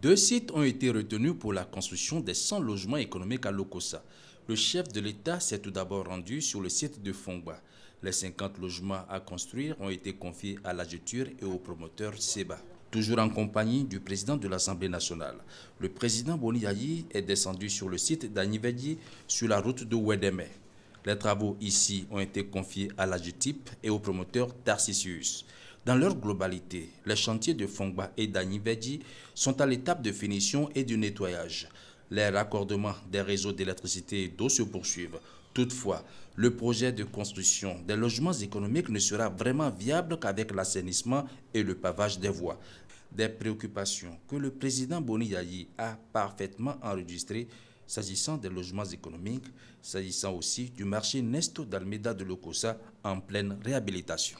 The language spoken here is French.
Deux sites ont été retenus pour la construction des 100 logements économiques à Lokosa. Le chef de l'État s'est tout d'abord rendu sur le site de Fongba. Les 50 logements à construire ont été confiés à la et au promoteur Seba toujours en compagnie du président de l'Assemblée nationale. Le président Yayi est descendu sur le site d'Anivedi sur la route de wedeme les travaux ici ont été confiés à la et au promoteur Tarcisius. Dans leur globalité, les chantiers de Fongba et d'Anivedi sont à l'étape de finition et de nettoyage. Les raccordements des réseaux d'électricité et d'eau se poursuivent. Toutefois, le projet de construction des logements économiques ne sera vraiment viable qu'avec l'assainissement et le pavage des voies. Des préoccupations que le président Boni Yayi a parfaitement enregistrées s'agissant des logements économiques, s'agissant aussi du marché Nesto d'Almeda de Locosa en pleine réhabilitation.